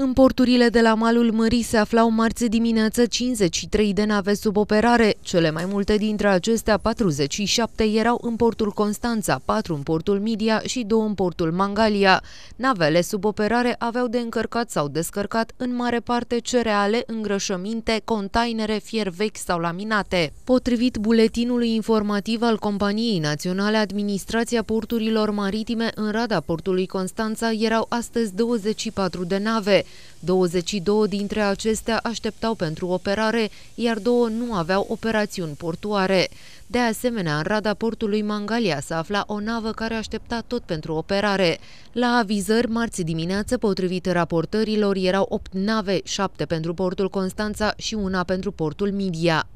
În porturile de la malul Mării se aflau marți dimineață 53 de nave sub operare. Cele mai multe dintre acestea, 47, erau în portul Constanța, 4 în portul Midia și 2 în portul Mangalia. Navele sub operare aveau de încărcat sau descărcat în mare parte cereale, îngrășăminte, containere, fier vechi sau laminate. Potrivit buletinului informativ al Companiei Naționale, Administrația Porturilor Maritime în rada portului Constanța erau astăzi 24 de nave. 22 dintre acestea așteptau pentru operare, iar două nu aveau operațiuni portuare. De asemenea, în rada portului Mangalia se afla o navă care aștepta tot pentru operare. La avizări, marți dimineață, potrivit raportărilor, erau 8 nave, 7 pentru portul Constanța și una pentru portul Midia.